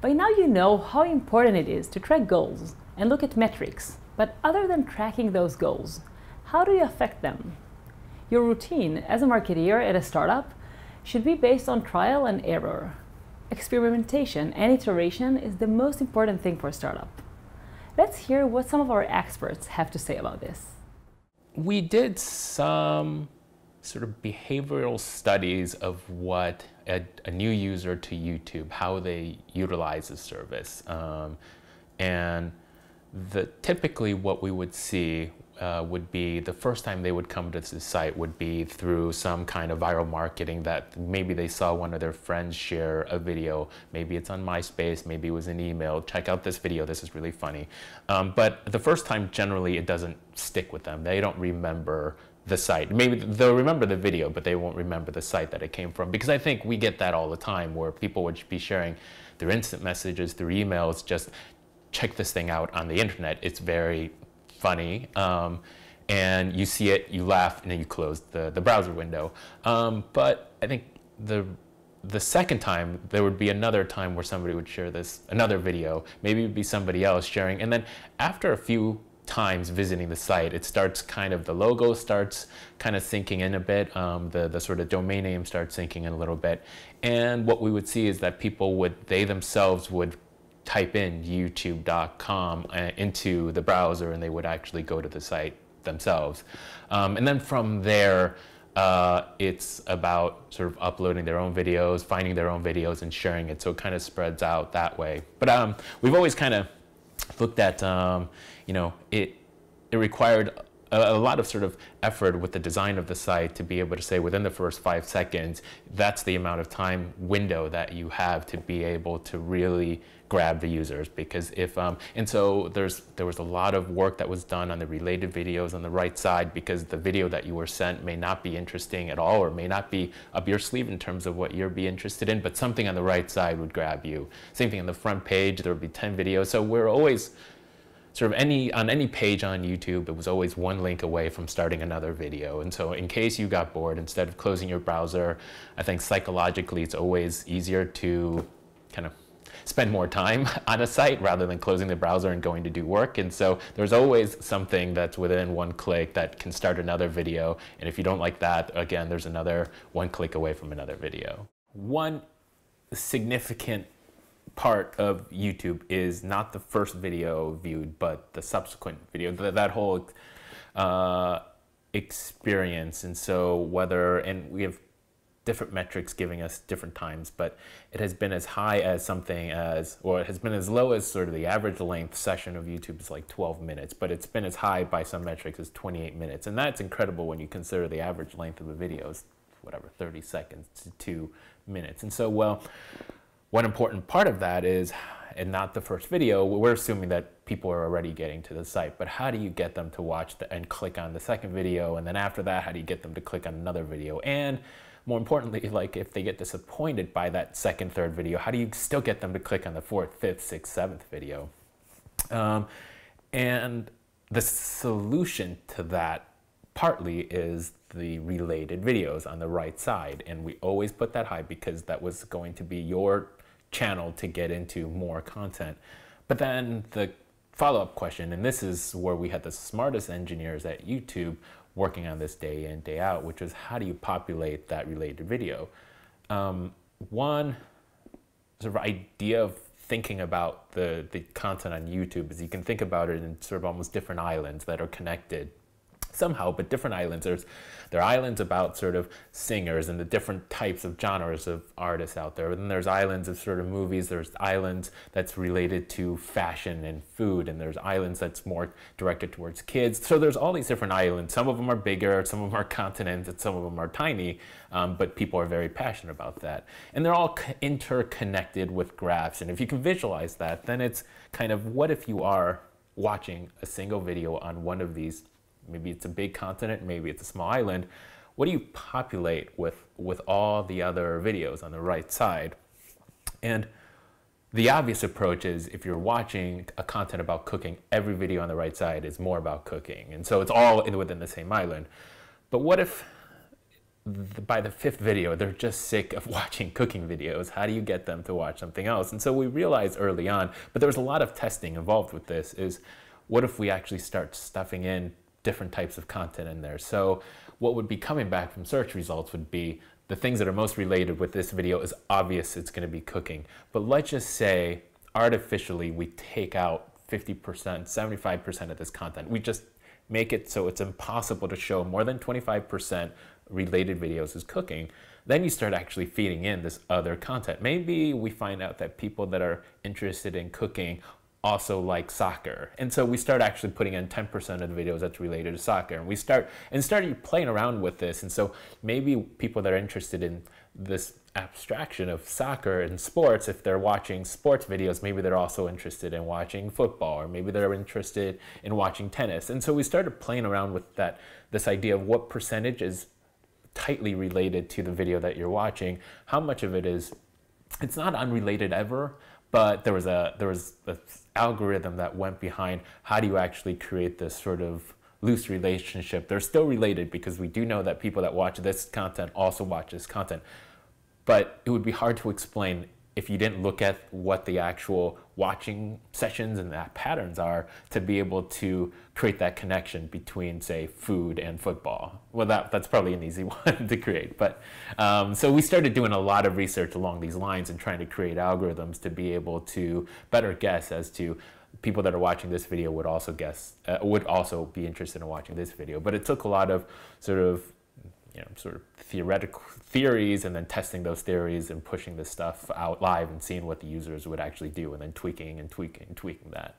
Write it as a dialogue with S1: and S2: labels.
S1: By now you know how important it is to track goals and look at metrics. But other than tracking those goals, how do you affect them? Your routine as a marketeer at a startup should be based on trial and error. Experimentation and iteration is the most important thing for a startup. Let's hear what some of our experts have to say about this. We did some sort of behavioral studies of what a, a new user to YouTube, how they utilize the service. Um, and the, typically what we would see uh, would be the first time they would come to the site would be through some kind of viral marketing that maybe they saw one of their friends share a video. Maybe it's on MySpace, maybe it was an email. Check out this video, this is really funny. Um, but the first time, generally, it doesn't stick with them. They don't remember the site. Maybe they'll remember the video, but they won't remember the site that it came from. Because I think we get that all the time where people would be sharing their instant messages, through emails, just check this thing out on the internet. It's very funny. Um, and you see it, you laugh, and then you close the, the browser window. Um, but I think the the second time there would be another time where somebody would share this another video maybe it would be somebody else sharing and then after a few times visiting the site. It starts kind of, the logo starts kind of sinking in a bit. Um, the, the sort of domain name starts sinking in a little bit. And what we would see is that people would, they themselves would type in youtube.com uh, into the browser and they would actually go to the site themselves. Um, and then from there, uh, it's about sort of uploading their own videos, finding their own videos, and sharing it. So it kind of spreads out that way. But um, we've always kind of book that um, you know it it required a, lot of sort of effort with the design of the site to be able to say within the first five seconds, that's the amount of time window that you have to be able to really grab the users because if um, and so there's there was a lot of work that was done on the related videos on the right side because the video that you were sent may not be interesting at all or may not be up your sleeve in terms of what you would be interested in but something on the right side would grab you same thing on the front page there would be 10 videos so we're always sort of any on any page on YouTube, it was always one link away from starting another video. And so in case you got bored, instead of closing your browser, I think psychologically it's always easier to kind of spend more time on a site rather than closing the browser and going to do work. And so there's always something that's within one click that can start another video. And if you don't like that, again, there's another one click away from another video. One significant part of YouTube is not the first video viewed, but the subsequent video. That, that whole uh, experience, and so whether and we have different metrics giving us different times, but it has been as high as something as, or it has been as low as sort of the average length session of YouTube is like 12 minutes, but it's been as high by some metrics as 28 minutes. And that's incredible when you consider the average length of a video is whatever, 30 seconds to two minutes. And so, well, one important part of that is, and not the first video, we're assuming that people are already getting to the site, but how do you get them to watch the, and click on the second video? And then after that, how do you get them to click on another video? And more importantly, like if they get disappointed by that second, third video, how do you still get them to click on the fourth, fifth, sixth, seventh video? Um, and the solution to that partly is the related videos on the right side. And we always put that high because that was going to be your channel to get into more content. But then the follow up question, and this is where we had the smartest engineers at YouTube working on this day in, day out, which is how do you populate that related video? Um, one sort of idea of thinking about the, the content on YouTube is you can think about it in sort of almost different islands that are connected somehow, but different islands. There's there are islands about sort of singers and the different types of genres of artists out there. And then there's islands of sort of movies. There's islands that's related to fashion and food, and there's islands that's more directed towards kids. So there's all these different islands. Some of them are bigger, some of them are continents, and some of them are tiny. Um, but people are very passionate about that, and they're all interconnected with graphs. And if you can visualize that, then it's kind of what if you are watching a single video on one of these maybe it's a big continent, maybe it's a small island. What do you populate with, with all the other videos on the right side? And the obvious approach is if you're watching a content about cooking, every video on the right side is more about cooking. And so it's all within the same island. But what if by the fifth video, they're just sick of watching cooking videos. How do you get them to watch something else? And so we realized early on, but there was a lot of testing involved with this, is what if we actually start stuffing in different types of content in there. So what would be coming back from search results would be the things that are most related with this video is obvious it's gonna be cooking. But let's just say artificially we take out 50%, 75% of this content. We just make it so it's impossible to show more than 25% related videos as cooking, then you start actually feeding in this other content. Maybe we find out that people that are interested in cooking also like soccer. And so we start actually putting in 10% of the videos that's related to soccer. And we start and started playing around with this. And so maybe people that are interested in this abstraction of soccer and sports, if they're watching sports videos, maybe they're also interested in watching football or maybe they're interested in watching tennis. And so we started playing around with that this idea of what percentage is tightly related to the video that you're watching, how much of it is it's not unrelated ever, but there was a there was an algorithm that went behind how do you actually create this sort of loose relationship. They're still related because we do know that people that watch this content also watch this content. But it would be hard to explain if you didn't look at what the actual watching sessions and that patterns are to be able to create that connection between say food and football well that, that's probably an easy one to create but um, so we started doing a lot of research along these lines and trying to create algorithms to be able to better guess as to people that are watching this video would also guess uh, would also be interested in watching this video but it took a lot of sort of you know, sort of theoretical theories and then testing those theories and pushing this stuff out live and seeing what the users would actually do and then tweaking and tweaking and tweaking that.